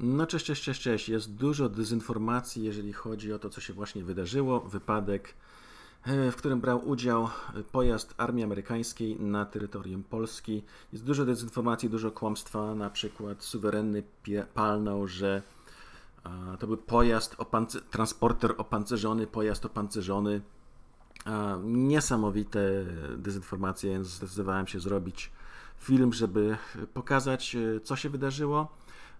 No cześć, cześć, cześć, cześć. Jest dużo dezinformacji, jeżeli chodzi o to, co się właśnie wydarzyło. Wypadek, e, w którym brał udział e, pojazd armii amerykańskiej na terytorium Polski. Jest dużo dezinformacji, dużo kłamstwa. Na przykład suwerenny palnął, że to był pojazd, opancer- transporter opancerzony, pojazd opancerzony. Niesamowite dezinformacje, więc zdecydowałem się zrobić film, żeby pokazać, e, co się wydarzyło.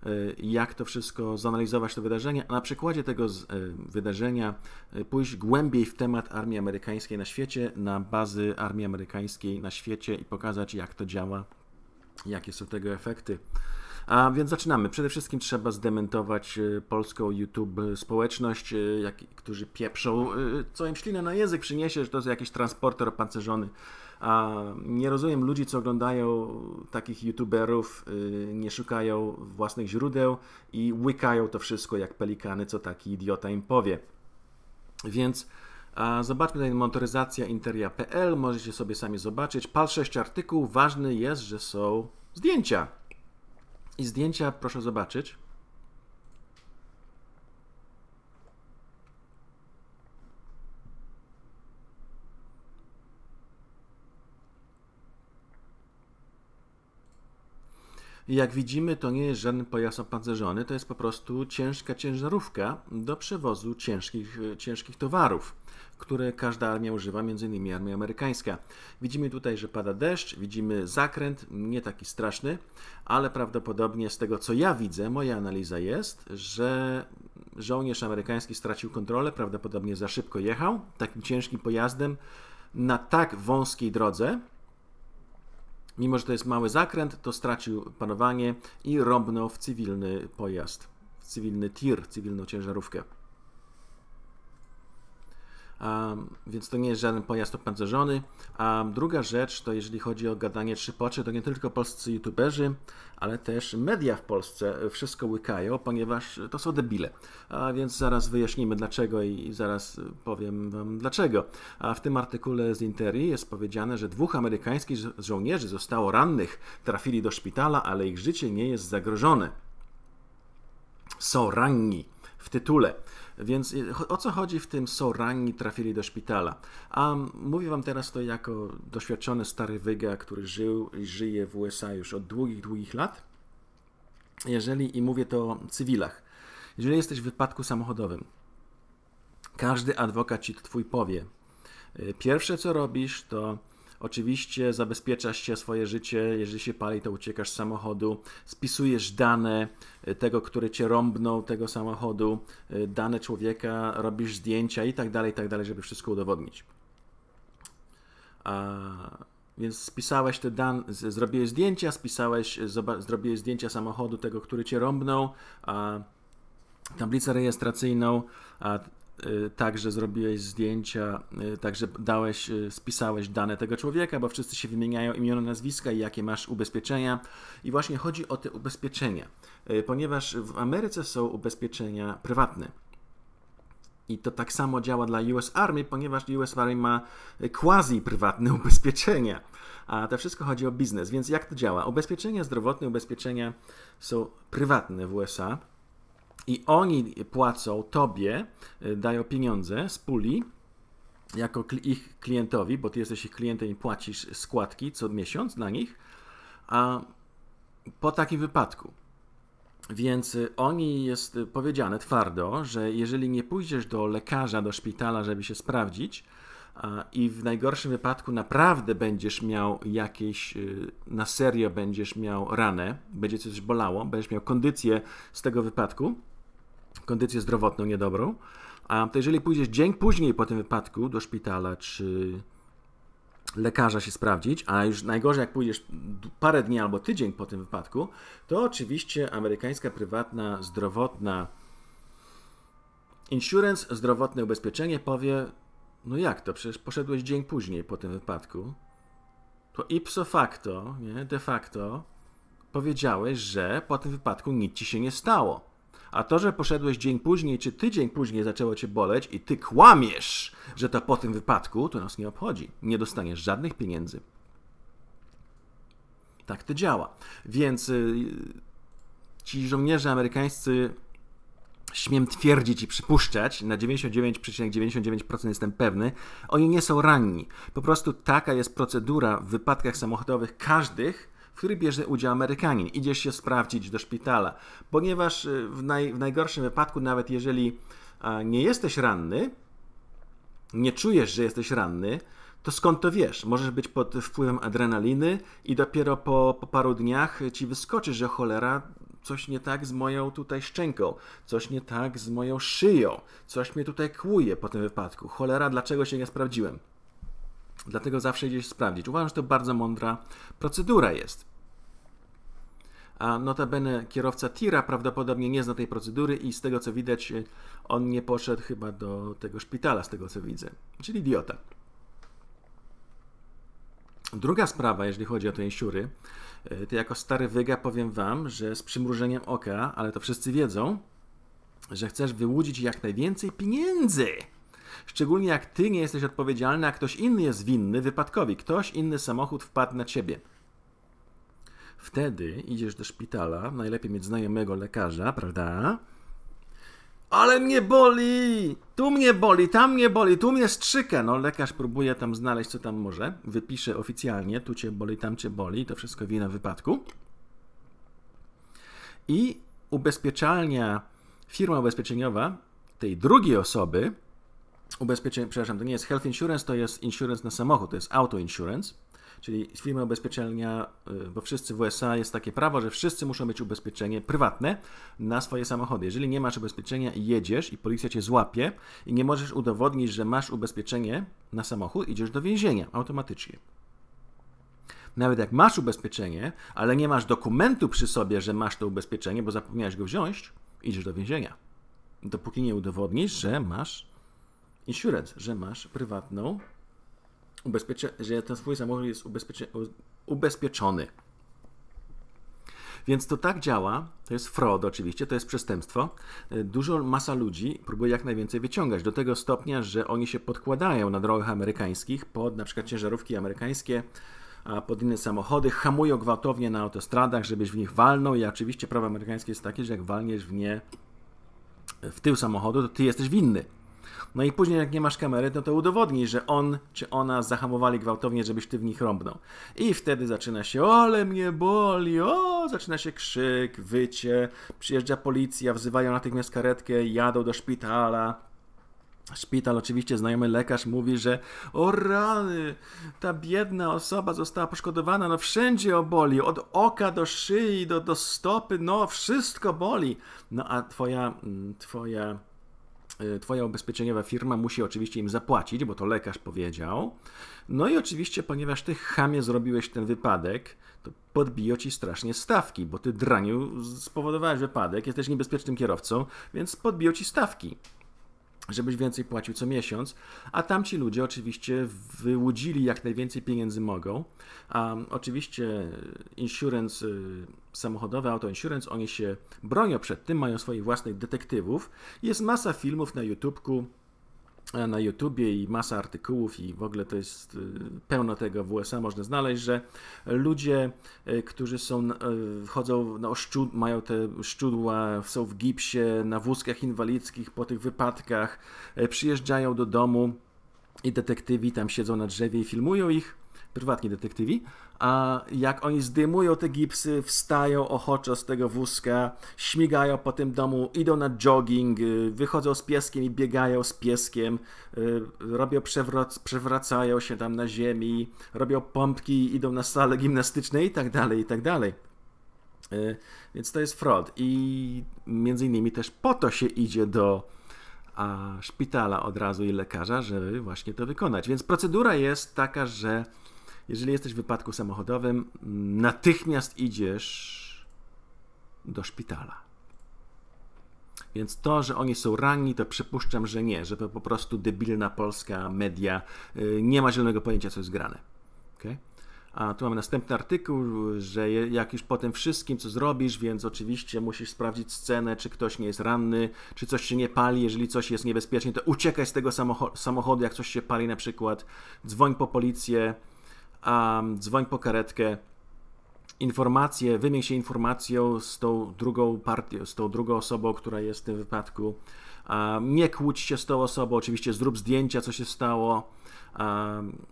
Y, jak to wszystko zanalizować, to wydarzenie, a na przykładzie tego y, wydarzenia y, pójść głębiej w temat armii amerykańskiej na świecie, na bazy armii amerykańskiej na świecie i pokazać, jak to działa, jakie są tego efekty. A więc zaczynamy. Przede wszystkim trzeba zdementować polską YouTube społeczność, jak, którzy pieprzą, co im ślinę na język przyniesie, że to jest jakiś transporter opancerzony a nie rozumiem ludzi, co oglądają takich youtuberów, y, nie szukają własnych źródeł i łykają to wszystko jak pelikany, co taki idiota im powie. Więc a zobaczmy tutaj motoryzacja interia.pl, możecie sobie sami zobaczyć. Pal 6 artykuł, ważny jest, że są zdjęcia. I zdjęcia proszę zobaczyć. I jak widzimy, to nie jest żaden pojazd opancerzony, to jest po prostu ciężka ciężarówka do przewozu ciężkich, e, ciężkich towarów, które każda armia używa, m.in. armia amerykańska. Widzimy tutaj, że pada deszcz, widzimy zakręt, nie taki straszny, ale prawdopodobnie z tego, co ja widzę, moja analiza jest, że żołnierz amerykański stracił kontrolę, prawdopodobnie za szybko jechał takim ciężkim pojazdem na tak wąskiej drodze, Mimo, że to jest mały zakręt, to stracił panowanie i rąbnął w cywilny pojazd, w cywilny tir, cywilną ciężarówkę. Um, więc to nie jest żaden pojazd opancerzony. Um, druga rzecz to jeżeli chodzi o gadanie trzy poczy, to nie tylko polscy youtuberzy, ale też media w Polsce wszystko łykają, ponieważ to są debile. A więc zaraz wyjaśnimy dlaczego i zaraz powiem wam dlaczego. A w tym artykule z Interi jest powiedziane, że dwóch amerykańskich żo żołnierzy zostało rannych, trafili do szpitala, ale ich życie nie jest zagrożone. Są ranni w tytule. Więc y, o co chodzi w tym, są ranni, trafili do szpitala? A mówię wam teraz to jako doświadczony stary wyga, który żył i żyje w USA już od długich, długich lat. Jeżeli, i mówię to o cywilach, jeżeli jesteś w wypadku samochodowym, każdy adwokat ci twój powie, y, pierwsze co robisz to Oczywiście zabezpieczasz się swoje życie, jeżeli się pali, to uciekasz z samochodu, spisujesz dane e, tego, który cię rąbnął, tego samochodu, e, dane człowieka, robisz zdjęcia i tak dalej, i tak dalej, żeby wszystko udowodnić. A, więc spisałeś te dane, zrobiłeś zdjęcia, spisałeś, e, zrobiłeś zdjęcia samochodu tego, który cię rąbnął, a, tablicę rejestracyjną, a, Y, także zrobiłeś zdjęcia, y, także dałeś, y, spisałeś dane tego człowieka, bo wszyscy się wymieniają imiona, nazwiska i jakie masz ubezpieczenia. I właśnie chodzi o te ubezpieczenia, ponieważ w Ameryce są ubezpieczenia prywatne. I to tak samo działa dla US Army, ponieważ US Army ma quasi-prywatne ubezpieczenia. A to wszystko chodzi o biznes. Więc jak to działa? Ubezpieczenia zdrowotne, ubezpieczenia są prywatne w USA i oni płacą tobie, y, dają pieniądze z puli jako ich klientowi, bo ty jesteś ich klientem i płacisz składki co miesiąc na nich, a po takim wypadku. Więc y, oni jest y, powiedziane twardo, że jeżeli nie pójdziesz do lekarza, do szpitala, żeby się sprawdzić, i w najgorszym wypadku naprawdę będziesz miał jakieś, na serio będziesz miał ranę, będzie coś bolało, będziesz miał kondycję z tego wypadku, kondycję zdrowotną niedobrą, a to jeżeli pójdziesz dzień później po tym wypadku do szpitala czy lekarza się sprawdzić, a już najgorzej jak pójdziesz parę dni albo tydzień po tym wypadku, to oczywiście amerykańska prywatna zdrowotna insurance, zdrowotne ubezpieczenie powie no jak to, przecież poszedłeś dzień później po tym wypadku, to ipso facto, nie, de facto powiedziałeś, że po tym wypadku nic ci się nie stało. A to, że poszedłeś dzień później czy tydzień później zaczęło cię boleć i ty kłamiesz, że to po tym wypadku, to nas nie obchodzi. Nie dostaniesz żadnych pieniędzy. Tak to działa. Więc y, ci żołnierze amerykańscy śmiem twierdzić i przypuszczać, na 99,99% ,99 jestem pewny, oni nie są ranni. Po prostu taka jest procedura w wypadkach samochodowych każdych, w których bierze udział Amerykanin. Idziesz się sprawdzić do szpitala, ponieważ y, w, naj, w najgorszym wypadku, nawet jeżeli nie jesteś ranny, nie czujesz, że jesteś ranny, to skąd to wiesz? Możesz być pod wpływem adrenaliny i dopiero po, po paru dniach ci wyskoczy, że cholera, coś nie tak z moją tutaj szczęką, coś nie tak z moją szyją, coś mnie tutaj kłuje po tym wypadku. Cholera, dlaczego się nie sprawdziłem? Dlatego zawsze idziesz sprawdzić. Uważam, że to bardzo mądra procedura jest a notabene kierowca tira prawdopodobnie nie zna tej procedury i z tego co widać e, on nie poszedł chyba do tego szpitala, z tego co widzę. Czyli idiota. Druga sprawa, jeżeli chodzi o te insury, e, to jako stary wyga powiem Wam, że z przymrużeniem oka, ale to wszyscy wiedzą, że chcesz wyłudzić jak najwięcej pieniędzy. Szczególnie jak Ty nie jesteś odpowiedzialny, a ktoś inny jest winny wypadkowi. Ktoś inny samochód wpadł na Ciebie. Wtedy idziesz do szpitala, najlepiej mieć znajomego lekarza, prawda? Ale mnie boli! Tu mnie boli, tam mnie boli, tu mnie strzyka! No, lekarz próbuje tam znaleźć, co tam może. Wypisze oficjalnie, tu cię boli, tam cię boli, to wszystko wina wypadku. I ubezpieczalnia, firma ubezpieczeniowa tej drugiej osoby, ubezpieczenie, przepraszam, to nie jest health insurance, to jest insurance na samochód, to jest auto insurance czyli firmy ubezpieczenia, y, bo wszyscy w USA jest takie prawo, że wszyscy muszą mieć ubezpieczenie prywatne na swoje samochody. Jeżeli nie masz ubezpieczenia i jedziesz i policja cię złapie i nie możesz udowodnić, że masz ubezpieczenie na samochód, idziesz do więzienia automatycznie nawet jak masz ubezpieczenie, ale nie masz dokumentu przy sobie, że masz to ubezpieczenie, bo zapomniałeś go wziąć, idziesz do więzienia. Dopóki nie udowodnisz, że masz insurance, że masz prywatną ubezpiecza, że ten swój samochód jest ubezpieczony. Więc to tak działa, to jest fraud oczywiście, to jest przestępstwo. E, dużo masa ludzi próbuje jak najwięcej wyciągać, do tego stopnia, że oni się podkładają na drogach amerykańskich pod na przykład ciężarówki amerykańskie, a pod inne samochody, hamują gwałtownie na autostradach, żebyś w nich walnął i oczywiście prawo amerykańskie jest takie, że jak walniesz w nie w tył samochodu, to ty jesteś winny. No i później, jak nie masz kamery, no to udowodnij, że on czy ona zahamowali gwałtownie, żebyś ty w nich rąbnął. I wtedy zaczyna się, ale mnie boli, o, zaczyna się krzyk, wycie, przyjeżdża policja, wzywają natychmiast karetkę, jadą do szpitala, Szpital, oczywiście znajomy lekarz mówi, że o rany, ta biedna osoba została poszkodowana, no wszędzie oboli, od oka do szyi, do, do stopy, no wszystko boli. No a twoja, mm, twoja Y, twoja ubezpieczeniowa firma musi oczywiście im zapłacić, bo to lekarz powiedział. No i oczywiście, ponieważ ty chamie zrobiłeś ten wypadek, to podbiją ci strasznie stawki, bo ty draniu spowodowałeś wypadek, jesteś niebezpiecznym kierowcą, więc podbiją ci stawki żebyś więcej płacił co miesiąc, a tamci ludzie oczywiście wyłudzili jak najwięcej pieniędzy mogą. a oczywiście insurance y, samochodowy, auto insurance, oni się bronią przed tym, mają swoich własnych detektywów. Jest masa filmów na YouTubeku, E, na YouTubie i masa artykułów i w ogóle to jest y, pełno tego w USA można znaleźć, że ludzie, y, którzy są, y, wchodzą na szczud mają te szczudła, są w gipsie, na wózkach inwalidzkich po tych wypadkach, e, przyjeżdżają do domu i detektywi tam siedzą na drzewie i filmują ich prywatni detektywi, a jak oni zdejmują te gipsy, wstają ochoczo z tego wózka, śmigają po tym domu, idą na jogging, y, wychodzą z pieskiem i biegają z pieskiem, y, robią przewrac przewracają się tam na ziemi, robią pompki, idą na sale gimnastyczne i tak dalej, i tak dalej. Y, więc to jest fraud i między innymi też po to się idzie do szpitala od razu i lekarza, żeby właśnie to wykonać. Więc procedura jest taka, że jeżeli jesteś w wypadku samochodowym, natychmiast idziesz do szpitala. Więc to, że oni są ranni, to przypuszczam, że nie, że po prostu debilna polska media y, nie ma zielonego pojęcia, co jest grane. Okay? A tu mamy następny artykuł, że jak już po tym wszystkim, co zrobisz, więc oczywiście musisz sprawdzić scenę, czy ktoś nie jest ranny, czy coś się nie pali. Jeżeli coś jest niebezpiecznie, to uciekaj z tego samochodu, jak coś się pali na przykład, dzwoń po policję, a mm, dzwoń po karetkę, informacje, wymień się informacją z tą drugą partią, z tą drugą osobą, która jest w tym wypadku. Nie kłóć się z tą osobą, oczywiście zrób zdjęcia, co się stało.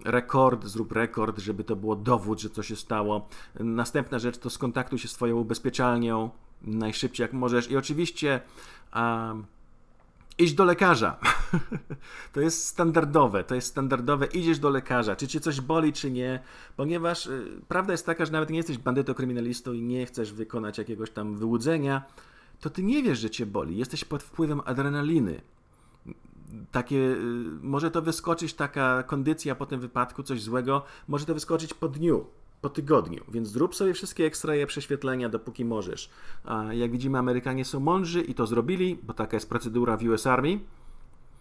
Rekord, zrób rekord, żeby to było dowód, że co się stało. Następna rzecz to skontaktuj się z swoją ubezpieczalnią najszybciej jak możesz. I oczywiście iść do lekarza. to jest standardowe, to jest standardowe, idziesz do lekarza, czy cię coś boli, czy nie, ponieważ y, prawda jest taka, że nawet nie jesteś bandytą kryminalistą i nie chcesz wykonać jakiegoś tam wyłudzenia, to ty nie wiesz, że cię boli, jesteś pod wpływem adrenaliny. Takie, y, może to wyskoczyć taka kondycja po tym wypadku, coś złego, może to wyskoczyć po dniu, po tygodniu, więc zrób sobie wszystkie ekstraje prześwietlenia, dopóki możesz. Jak widzimy, Amerykanie są mądrzy i to zrobili, bo taka jest procedura w US Army.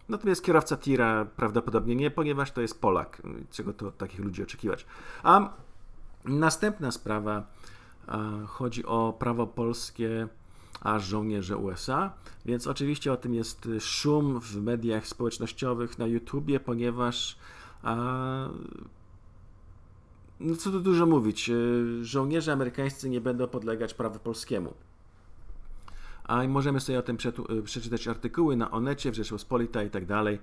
Natomiast kierowca tira prawdopodobnie nie, ponieważ to jest Polak, czego to takich ludzi oczekiwać. A następna sprawa chodzi o prawo polskie a żołnierze USA. Więc oczywiście o tym jest szum w mediach społecznościowych, na YouTubie, ponieważ no co tu dużo mówić, e, żołnierze amerykańscy nie będą podlegać prawu polskiemu. A możemy sobie o tym e, przeczytać artykuły na Onecie, w Rzeczpospolita i tak dalej.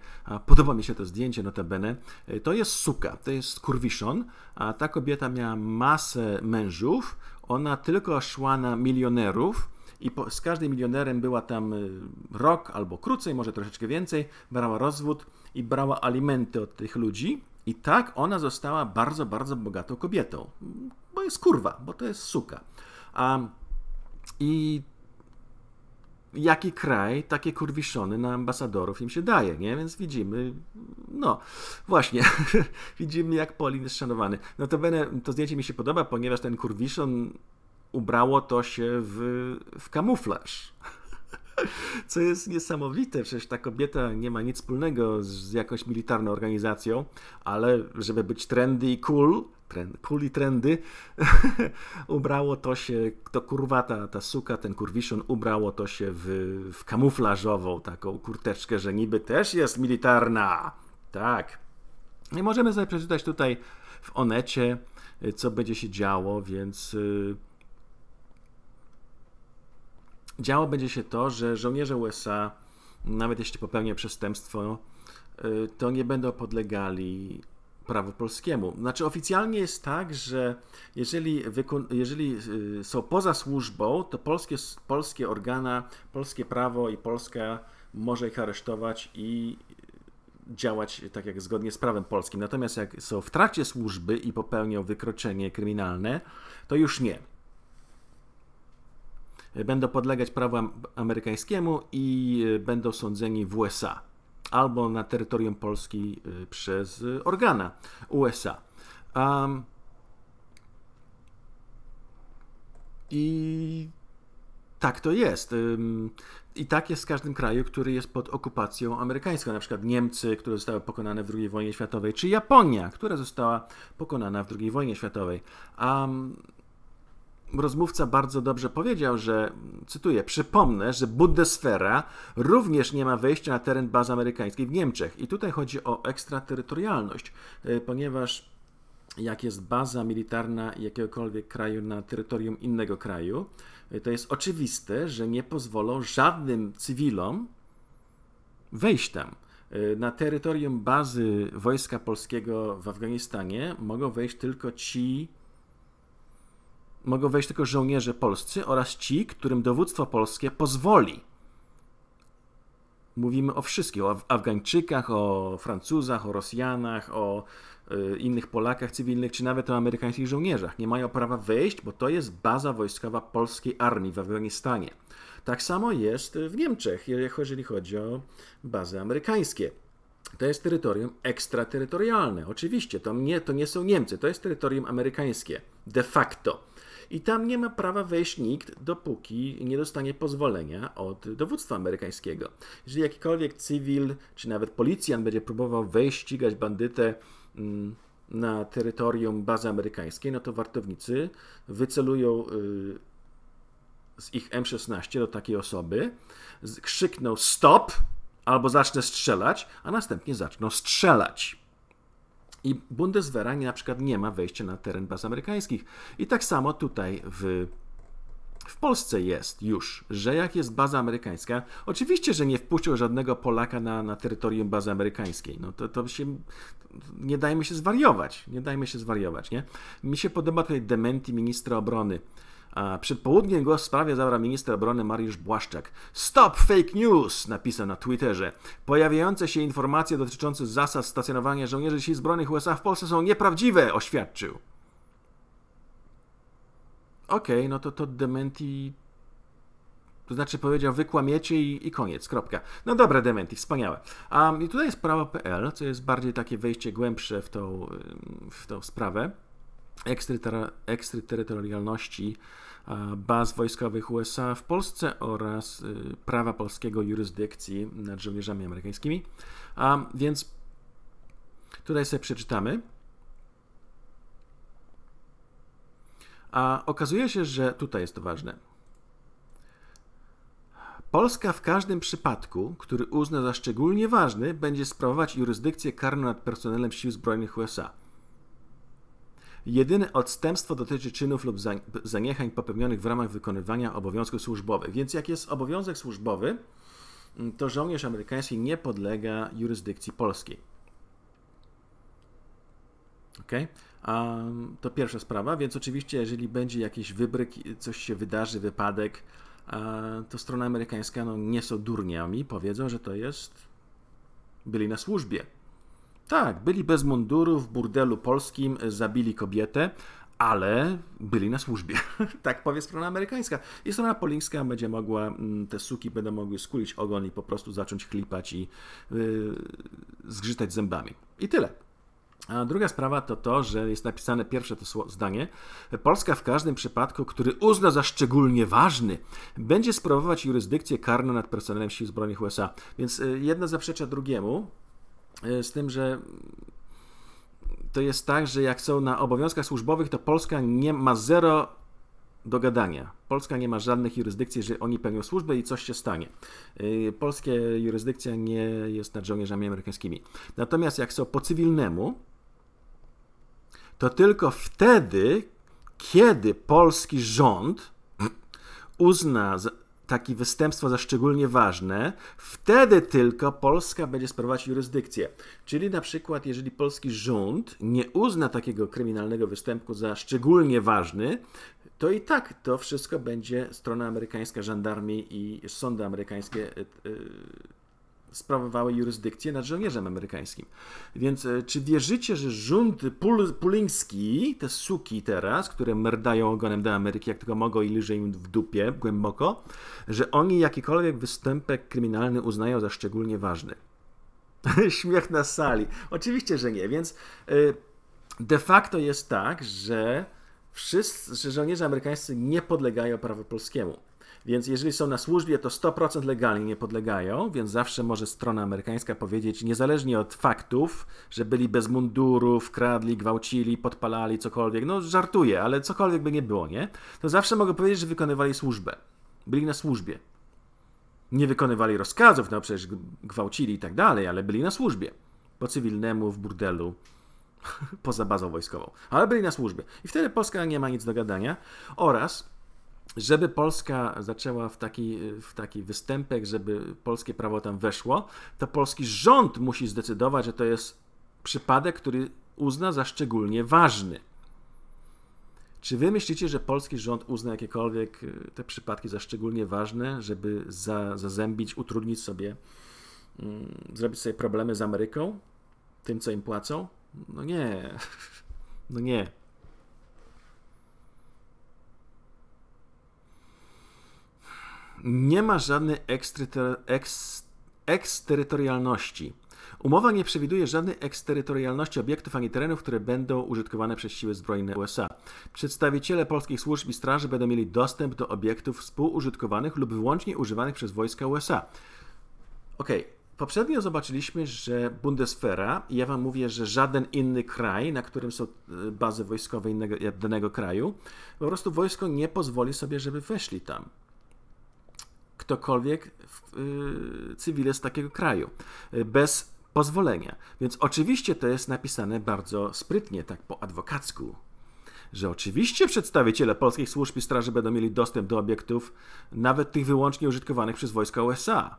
Podoba mi się to zdjęcie, notabene. E, to jest suka, to jest kurwiszon, a ta kobieta miała masę mężów, ona tylko szła na milionerów, i po, z każdym milionerem była tam rok albo krócej, może troszeczkę więcej, brała rozwód i brała alimenty od tych ludzi. I tak ona została bardzo, bardzo bogatą kobietą, bo jest kurwa, bo to jest suka. a I jaki kraj takie kurwiszony na ambasadorów im się daje, nie? Więc widzimy, no właśnie, widzimy jak Polin jest szanowany. Notabene to zdjęcie mi się podoba, ponieważ ten kurwiszon ubrało to się w, w kamuflaż. Co jest niesamowite, przecież ta kobieta nie ma nic wspólnego z jakąś militarną organizacją, ale żeby być trendy i cool, trend, cool i trendy, ubrało to się, to kurwa, ta, ta suka, ten kurwiszon, ubrało to się w, w kamuflażową taką kurteczkę, że niby też jest militarna. Tak. I możemy sobie przeczytać tutaj w Onecie, co będzie się działo, więc... Yy działo będzie się to, że żołnierze USA, nawet jeśli popełnią przestępstwo, y, to nie będą podlegali prawu polskiemu. Znaczy oficjalnie jest tak, że jeżeli, jeżeli y, są poza służbą, to polskie, polskie organa, polskie prawo i Polska może ich aresztować i działać tak jak zgodnie z prawem polskim. Natomiast jak są w trakcie służby i popełnią wykroczenie kryminalne, to już nie będą podlegać prawu amerykańskiemu i y, będą sądzeni w USA albo na terytorium Polski y, przez y, organa USA. Um, I tak to jest. I tak jest w każdym kraju, który jest pod okupacją amerykańską, na przykład Niemcy, które zostały pokonane w II wojnie światowej, czy Japonia, która została pokonana w II wojnie światowej. Um, rozmówca bardzo dobrze powiedział, że, cytuję, przypomnę, że Bundeswehra również nie ma wejścia na teren baz amerykańskiej w Niemczech. I tutaj chodzi o ekstraterytorialność, y, ponieważ jak jest baza militarna jakiegokolwiek kraju na terytorium innego kraju, y, to jest oczywiste, że nie pozwolą żadnym cywilom wejść tam. Y, na terytorium bazy Wojska Polskiego w Afganistanie mogą wejść tylko ci mogą wejść tylko żołnierze polscy oraz ci, którym dowództwo polskie pozwoli. Mówimy o wszystkich, o Afgańczykach, o Francuzach, o Rosjanach, o y, innych Polakach cywilnych, czy nawet o amerykańskich żołnierzach. Nie mają prawa wejść, bo to jest baza wojskowa polskiej armii w Afganistanie. Tak samo jest w Niemczech, jeżeli chodzi o bazy amerykańskie. To jest terytorium ekstraterytorialne. Oczywiście, to nie, to nie są Niemcy, to jest terytorium amerykańskie de facto. I tam nie ma prawa wejść nikt, dopóki nie dostanie pozwolenia od dowództwa amerykańskiego. Jeżeli jakikolwiek cywil, czy nawet policjant będzie próbował wejść, ścigać bandytę, mm, na terytorium bazy amerykańskiej, no to wartownicy wycelują y, z ich M16 do takiej osoby, krzykną stop albo zacznę strzelać, a następnie zaczną strzelać. I Bundeswehra nie, na przykład nie ma wejścia na teren baz amerykańskich. I tak samo tutaj w w Polsce jest już, że jak jest baza amerykańska, oczywiście, że nie wpuścił żadnego Polaka na, na terytorium bazy amerykańskiej. No to, to się, nie dajmy się zwariować, nie dajmy się zwariować, nie? Mi się podoba tutaj dementi ministra obrony przed południem głos w sprawie zabrał minister obrony Mariusz Błaszczak. Stop fake news! napisał na Twitterze. Pojawiające się informacje dotyczące zasad stacjonowania żołnierzy sił zbrojnych USA w Polsce są nieprawdziwe, oświadczył. Okej, okay, no to to dementi... To znaczy powiedział, wykłamiecie i, i koniec, kropka. No dobra, dementi, wspaniałe. Um, I tutaj jest prawo.pl, co jest bardziej takie wejście głębsze w tą, w tą sprawę ekstryterytorialności e, baz wojskowych USA w Polsce oraz e, prawa polskiego jurysdykcji nad żołnierzami amerykańskimi. A więc tutaj sobie przeczytamy. A okazuje się, że tutaj jest to ważne. Polska w każdym przypadku, który uzna za szczególnie ważny, będzie sprawować jurysdykcję karną nad personelem sił zbrojnych USA – Jedyne odstępstwo dotyczy czynów lub zaniechań popełnionych w ramach wykonywania obowiązków służbowych. Więc jak jest obowiązek służbowy, mm, to żołnierz amerykański nie podlega jurysdykcji polskiej. Ok? a mm, to pierwsza sprawa, więc oczywiście, jeżeli będzie jakiś wybryk, coś się wydarzy, wypadek, to strona amerykańska no, nie są durniami, powiedzą, że to jest. byli na służbie, tak, byli bez munduru w burdelu polskim, e, zabili kobietę, ale byli na służbie. tak powie strona amerykańska. I strona polińska będzie mogła, mm, te suki będą mogły skulić ogon i po prostu zacząć klipać i yy, zgrzytać zębami. I tyle. A druga sprawa to to, że jest napisane pierwsze to zdanie. Polska w każdym przypadku, który uzna za szczególnie ważny, będzie sprawować jurysdykcję karną nad personelem Sił Zbrojnych USA. Więc e, jedno zaprzecza drugiemu, E, z tym, że to jest tak, że jak są na obowiązkach służbowych, to Polska nie ma zero do gadania. Polska nie ma żadnych jurysdykcji, że oni pełnią służbę i coś się stanie. E, polskie jurysdykcja nie jest nad żołnierzami amerykańskimi. Natomiast jak są po cywilnemu, to tylko wtedy, kiedy polski rząd uzna takie występstwo za szczególnie ważne, wtedy tylko Polska będzie sprawować jurysdykcję. Czyli na przykład, jeżeli polski rząd nie uzna takiego kryminalnego występku za szczególnie ważny, to i tak to wszystko będzie strona amerykańska, żandarmii i sądy amerykańskie e, e, sprawowały jurysdykcję nad żołnierzem amerykańskim. Więc e, czy wierzycie, że rząd pul, puliński, te suki teraz, które merdają ogonem do Ameryki, jak tylko mogą i liżą im w dupie głęboko, że oni jakikolwiek występek kryminalny uznają za szczególnie ważny? Śmiech na sali. Oczywiście, że nie, więc e, de facto jest tak, że wszyscy że żołnierze amerykańscy nie podlegają prawu polskiemu. Więc jeżeli są na służbie, to 100% legalnie nie podlegają, więc zawsze może strona amerykańska powiedzieć, niezależnie od faktów, że byli bez mundurów, kradli, gwałcili, podpalali, cokolwiek, no żartuję, ale cokolwiek by nie było, nie? To zawsze mogę powiedzieć, że wykonywali służbę. Byli na służbie. Nie wykonywali rozkazów, no przecież gwałcili i tak dalej, ale byli na służbie. Po cywilnemu, w burdelu, poza bazą wojskową. Ale byli na służbie. I wtedy Polska nie ma nic do gadania. Oraz żeby Polska zaczęła w taki, w taki występek, żeby polskie prawo tam weszło, to polski rząd musi zdecydować, że to jest przypadek, który uzna za szczególnie ważny. Czy wy myślicie, że polski rząd uzna jakiekolwiek y, te przypadki za szczególnie ważne, żeby za, zazębić, utrudnić sobie, mm, zrobić sobie problemy z Ameryką, tym co im płacą? No nie, no nie. nie ma żadnej eksterytorialności. Umowa nie przewiduje żadnej eksterytorialności obiektów ani terenów, które będą użytkowane przez siły zbrojne USA. Przedstawiciele polskich służb i straży będą mieli dostęp do obiektów współużytkowanych lub wyłącznie używanych przez wojska USA. Okej, Poprzednio zobaczyliśmy, że Bundesfera, i ja wam mówię, że żaden inny kraj, na którym są e, bazy wojskowe innego, danego kraju, po prostu wojsko nie pozwoli sobie, żeby weszli tam ktokolwiek w, y, cywile z takiego kraju y, bez pozwolenia. Więc oczywiście to jest napisane bardzo sprytnie, tak po adwokacku, że oczywiście przedstawiciele polskich służb i straży będą mieli dostęp do obiektów, nawet tych wyłącznie użytkowanych przez wojska USA.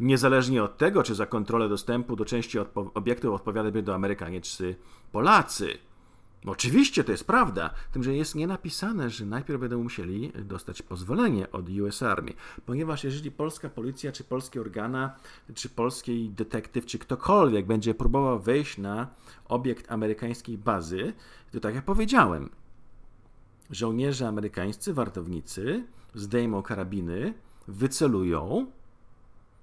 Niezależnie od tego, czy za kontrolę dostępu do części odpo obiektów odpowiadają Amerykanie czy Polacy. No oczywiście to jest prawda, tym, że jest nienapisane, że najpierw będą musieli dostać pozwolenie od US Army, ponieważ jeżeli polska policja, czy polskie organa, czy polski detektyw, czy ktokolwiek będzie próbował wejść na obiekt amerykańskiej bazy, to tak jak powiedziałem, żołnierze amerykańscy, wartownicy zdejmą karabiny, wycelują,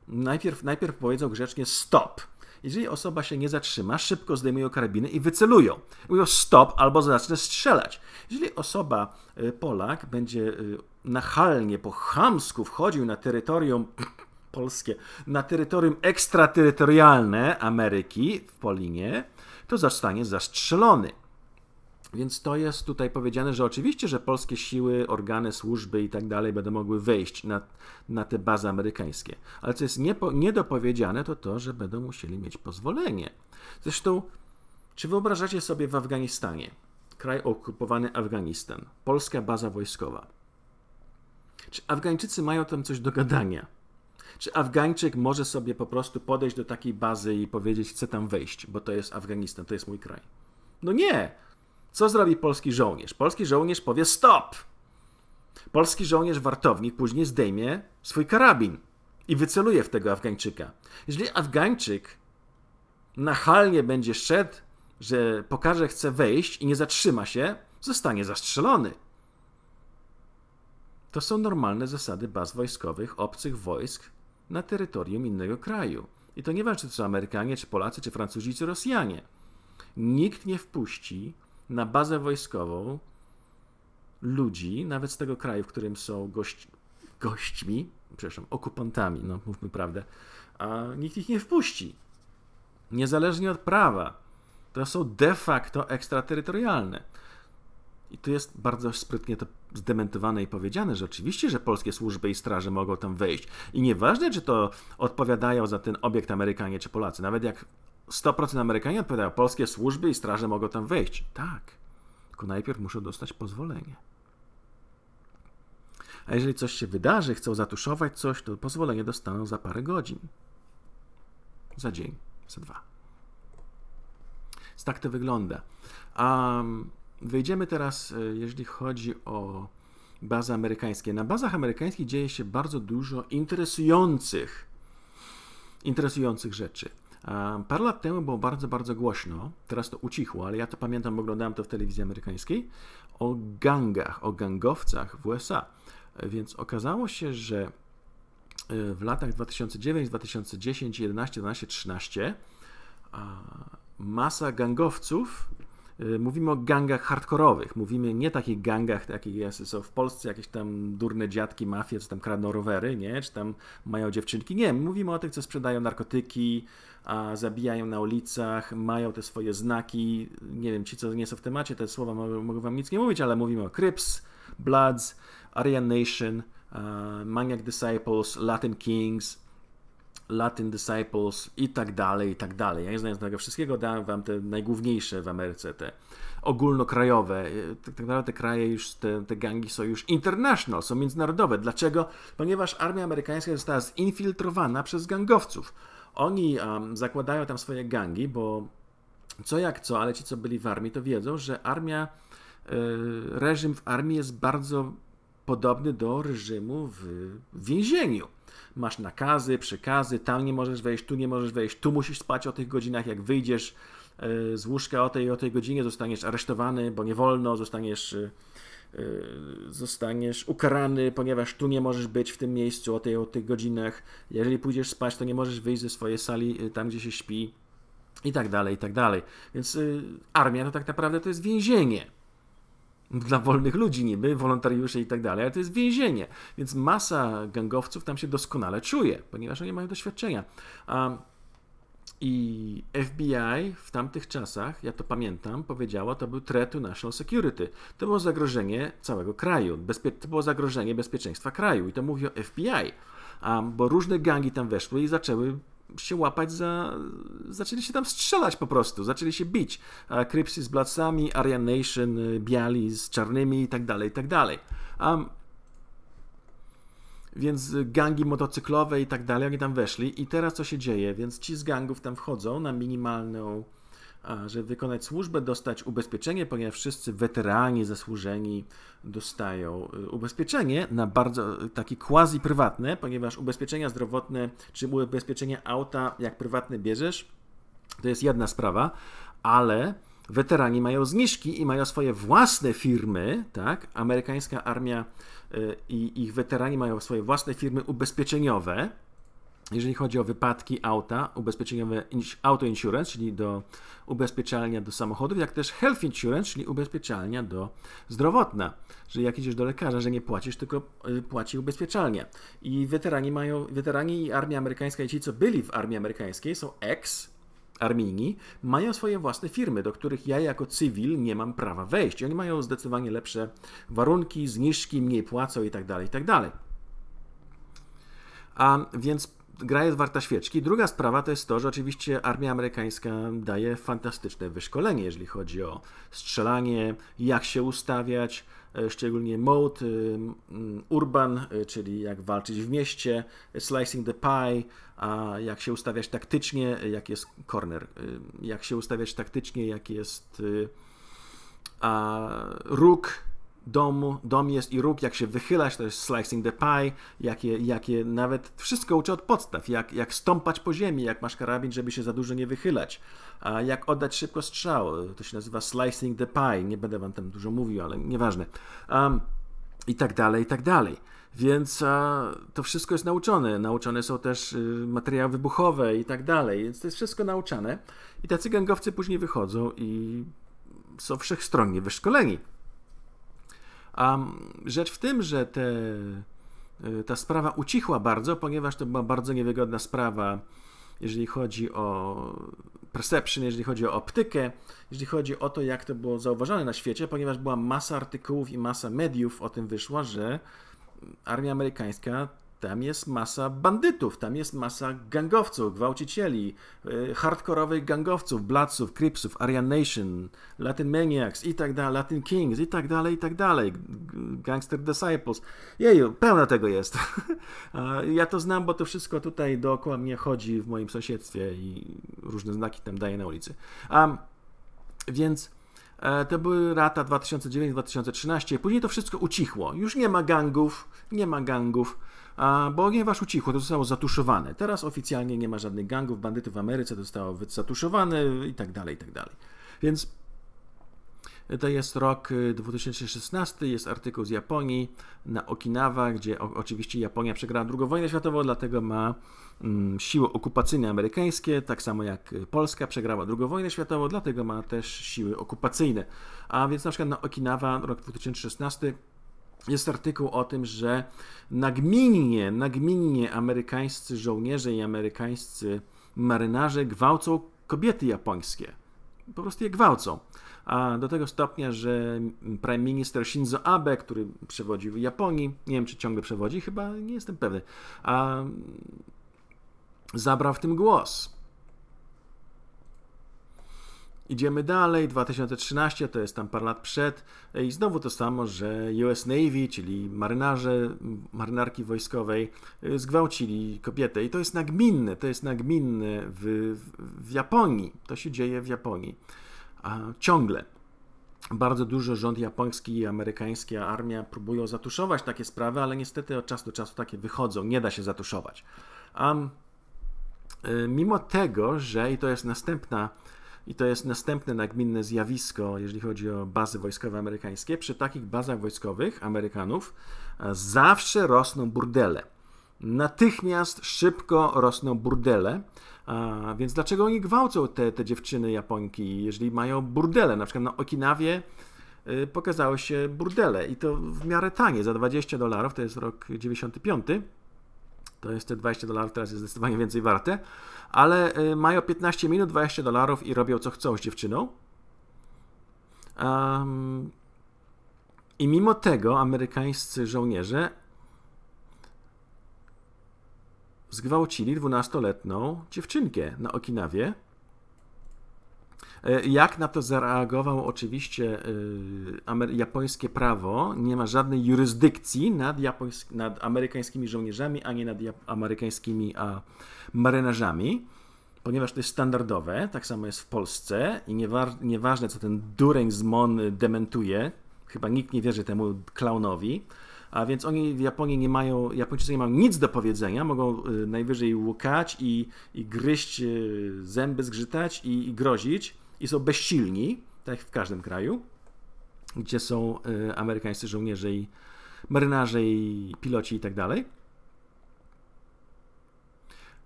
najpierw, najpierw powiedzą grzecznie stop. Jeżeli osoba się nie zatrzyma, szybko zdejmują karabiny i wycelują. Mówią stop albo zacznę strzelać. Jeżeli osoba, y, Polak, będzie y, nachalnie, po chamsku wchodził na terytorium polskie, na terytorium ekstraterytorialne Ameryki w Polinie, to zostanie zastrzelony. Więc to jest tutaj powiedziane, że oczywiście, że polskie siły, organy, służby i tak dalej będą mogły wejść na, na te bazy amerykańskie. Ale co jest niepo, niedopowiedziane, to to, że będą musieli mieć pozwolenie. Zresztą, czy wyobrażacie sobie w Afganistanie, kraj okupowany Afganistan, polska baza wojskowa? Czy Afgańczycy mają tam coś do gadania? Czy Afgańczyk może sobie po prostu podejść do takiej bazy i powiedzieć, chcę tam wejść, bo to jest Afganistan, to jest mój kraj? No nie! Co zrobi polski żołnierz? Polski żołnierz powie stop! Polski żołnierz wartownik później zdejmie swój karabin i wyceluje w tego Afgańczyka. Jeżeli Afgańczyk nachalnie będzie szedł, że pokaże, chce wejść i nie zatrzyma się, zostanie zastrzelony. To są normalne zasady baz wojskowych obcych wojsk na terytorium innego kraju. I to nie ważne, czy to są Amerykanie, czy Polacy, czy Francuzi, czy Rosjanie. Nikt nie wpuści na bazę wojskową ludzi, nawet z tego kraju, w którym są gość, gośćmi, przepraszam, okupantami, no mówmy prawdę, a nikt ich nie wpuści. Niezależnie od prawa. To są de facto ekstraterytorialne. I tu jest bardzo sprytnie to zdementowane i powiedziane, że oczywiście, że polskie służby i straże mogą tam wejść. I nieważne, czy to odpowiadają za ten obiekt Amerykanie czy Polacy. Nawet jak 100% Amerykanie odpowiadają, polskie służby i straże mogą tam wejść. Tak, tylko najpierw muszą dostać pozwolenie. A jeżeli coś się wydarzy, chcą zatuszować coś, to pozwolenie dostaną za parę godzin. Za dzień, za dwa. Tak to wygląda. A mm, wyjdziemy teraz, e, jeżeli chodzi o bazy amerykańskie. Na bazach amerykańskich dzieje się bardzo dużo interesujących, interesujących rzeczy. Parę lat temu było bardzo, bardzo głośno, teraz to ucichło, ale ja to pamiętam, bo oglądałem to w telewizji amerykańskiej, o gangach, o gangowcach w USA. Więc okazało się, że e, w latach 2009, 2010, 11, 12, 13 masa gangowców Y, mówimy o gangach hardkorowych, mówimy nie takich gangach, takich są w Polsce jakieś tam durne dziadki, mafie, co tam kradną rowery, nie? czy tam mają dziewczynki. Nie, mówimy o tych, co sprzedają narkotyki, a zabijają na ulicach, mają te swoje znaki. Nie wiem, ci, co nie są w temacie, te słowa mogą wam nic nie mówić, ale mówimy o Crips, Bloods, Aryan Nation, Maniac Disciples, Latin Kings, Latin Disciples i tak dalej, i tak dalej. Ja nie znając tego wszystkiego, dałem wam te najgłówniejsze w Ameryce, te ogólnokrajowe. E, tak, tak naprawdę te kraje już, te, te gangi są już international, są międzynarodowe. Dlaczego? Ponieważ armia amerykańska została zinfiltrowana przez gangowców. Oni um, zakładają tam swoje gangi, bo co jak co, ale ci, co byli w armii, to wiedzą, że armia, e, reżim w armii jest bardzo podobny do reżimu w więzieniu masz nakazy, przykazy, tam nie możesz wejść, tu nie możesz wejść, tu musisz spać o tych godzinach, jak wyjdziesz e, z łóżka o tej o tej godzinie, zostaniesz aresztowany, bo nie wolno, zostaniesz e, e, zostaniesz ukarany, ponieważ tu nie możesz być w tym miejscu o, tej, o tych godzinach. Jeżeli pójdziesz spać, to nie możesz wyjść ze swojej sali tam, gdzie się śpi i tak dalej, i tak dalej. Więc y, armia to no tak naprawdę to jest więzienie dla wolnych ludzi niby, wolontariuszy i tak dalej, ale to jest więzienie. Więc masa gangowców tam się doskonale czuje, ponieważ oni mają doświadczenia. Um, i FBI w tamtych czasach, ja to pamiętam, powiedziała, to był threat to national security. To było zagrożenie całego kraju, bezpie- to było zagrożenie bezpieczeństwa kraju i to mówi o FBI, um, bo różne gangi tam weszły i zaczęły się łapać za... zaczęli się tam strzelać po prostu, zaczęli się bić. Krypsy z Blatsami, Aryan Nation, y, biali z czarnymi i tak dalej, i tak dalej. Um, więc gangi motocyklowe i tak dalej, oni tam weszli i teraz co się dzieje? Więc ci z gangów tam wchodzą na minimalną żeby wykonać służbę, dostać ubezpieczenie, ponieważ wszyscy weterani zasłużeni dostają y, ubezpieczenie na bardzo y, taki quasi prywatne, ponieważ ubezpieczenia zdrowotne czy ubezpieczenie auta, jak prywatne bierzesz, to jest jedna sprawa, ale weterani mają zniżki i mają swoje własne firmy, tak? Amerykańska armia y, i ich weterani mają swoje własne firmy ubezpieczeniowe, jeżeli chodzi o wypadki auta, ubezpieczeniowe auto insurance, czyli do ubezpieczalnia do samochodów, jak też health insurance, czyli ubezpieczalnia do zdrowotna, że jak idziesz do lekarza, że nie płacisz, tylko y, płaci ubezpieczalnia. I weterani mają, weterani i armia amerykańska i ci, co byli w armii amerykańskiej, są ex armini mają swoje własne firmy, do których ja jako cywil nie mam prawa wejść. I oni mają zdecydowanie lepsze warunki, zniżki, mniej płacą i i tak dalej tak dalej. A więc gra jest warta świeczki. Druga sprawa to jest to, że oczywiście armia amerykańska daje fantastyczne wyszkolenie, jeżeli chodzi o strzelanie, jak się ustawiać, e, szczególnie mode, urban, e, czyli jak walczyć w mieście, slicing the pie, a jak się ustawiać taktycznie, e, jak jest corner, jak się ustawiać taktycznie, jak jest a, róg, domu, dom jest i róg, jak się wychylać, to jest slicing the pie, jakie, jakie nawet wszystko uczy od podstaw, jak, jak stąpać po ziemi, jak masz karabin, żeby się za dużo nie wychylać, a jak oddać szybko strzał, to się nazywa slicing the pie, nie będę wam tam dużo mówił, ale nieważne, um, i tak dalej, i tak dalej. Więc a, e, to wszystko jest nauczone. Nauczone są też y, materiały wybuchowe i tak dalej. Więc to jest wszystko nauczane. I tacy gangowcy później wychodzą i są wszechstronnie wyszkoleni. A rzecz w tym, że te, y, ta sprawa ucichła bardzo, ponieważ to była bardzo niewygodna sprawa, jeżeli chodzi o perception, jeżeli chodzi o optykę, jeżeli chodzi o to, jak to było zauważane na świecie, ponieważ była masa artykułów i masa mediów o tym wyszła, że armia amerykańska tam jest masa bandytów, tam jest masa gangowców, gwałcicieli, e, hardkorowych gangowców, Bloodsów, Cripsów, Aryan Nation, Latin Maniacs i tak dalej, Latin Kings i tak dalej, i tak dalej, Gangster Disciples. Jeju, pełna tego jest. ja to znam, bo to wszystko tutaj dookoła mnie chodzi w moim sąsiedztwie i różne znaki tam daje na ulicy. więc... E, to były lata 2009-2013. Później to wszystko ucichło. Już nie ma gangów, nie ma gangów. A, ponieważ ucichło, to zostało zatuszowane. Teraz oficjalnie nie ma żadnych gangów, bandytów w Ameryce, to zostało zatuszowane i tak dalej, i tak dalej. Więc e, to jest rok 2016, e, jest artykuł z Japonii na Okinawa, gdzie o, oczywiście Japonia przegrała II wojnę światową, dlatego ma mm, siły okupacyjne amerykańskie, tak samo jak Polska przegrała II wojnę światową, dlatego ma też siły okupacyjne. A więc na przykład na Okinawa rok 2016 jest artykuł o tym, że nagminnie, nagminnie amerykańscy żołnierze i amerykańscy marynarze gwałcą kobiety japońskie. Po prostu je gwałcą. A do tego stopnia, że prime minister Shinzo Abe, który przewodził Japonii, nie wiem czy ciągle przewodzi, chyba nie jestem pewny, a zabrał w tym głos Idziemy dalej, 2013 to jest tam parę lat przed i znowu to samo, że US Navy, czyli marynarze marynarki wojskowej y, zgwałcili kobietę i to jest nagminne, to jest nagminne w, w Japonii, to się dzieje w Japonii A, ciągle. Bardzo dużo rząd japoński i amerykańska armia próbują zatuszować takie sprawy, ale niestety od czasu do czasu takie wychodzą, nie da się zatuszować. A y, mimo tego, że, i to jest następna i to jest następne nagminne zjawisko, jeżeli chodzi o bazy wojskowe amerykańskie. Przy takich bazach wojskowych Amerykanów e, zawsze rosną burdele. Natychmiast szybko rosną burdele. A więc dlaczego oni gwałcą te, te dziewczyny Japońki, jeżeli mają burdele? Na przykład na Okinawie e, pokazały się burdele i to w miarę tanie, za 20 dolarów, to jest rok 95 to jest te 20 dolarów teraz jest zdecydowanie więcej warte, ale y, mają 15 minut, 20 dolarów i robią co chcą z dziewczyną. Um, I mimo tego amerykańscy żołnierze zgwałcili 12-letnią dziewczynkę na Okinawie E, jak na to zareagowało oczywiście e, japońskie prawo, nie ma żadnej jurysdykcji nad, japońsk- nad amerykańskimi żołnierzami, ani nad amerykańskimi a, marynarzami, ponieważ to jest standardowe, tak samo jest w Polsce i niewa- nieważne co ten dureń z Mon dementuje, chyba nikt nie wierzy temu klaunowi, a więc oni w Japonii nie mają, Japończycy nie mają nic do powiedzenia, mogą e, najwyżej łukać i, i gryźć zęby, zgrzytać i, i grozić, i są bezsilni, tak jak w każdym kraju, gdzie są y, amerykańscy żołnierze i marynarze i piloci i tak dalej.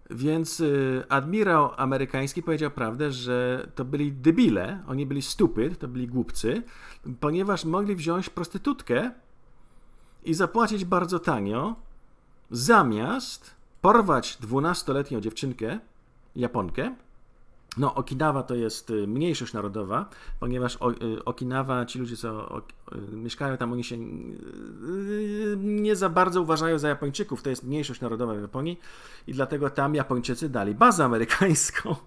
Więc y, admirał amerykański powiedział prawdę, że to byli debile, oni byli stupid, to byli głupcy, ponieważ mogli wziąć prostytutkę i zapłacić bardzo tanio, zamiast porwać dwunastoletnią dziewczynkę, Japonkę, no, Okinawa to jest y, mniejszość narodowa, ponieważ y, Okinawa, ci ludzie, co y, mieszkają tam, oni się nie za bardzo uważają za Japończyków. To jest mniejszość narodowa w Japonii i dlatego tam Japończycy dali bazę amerykańską.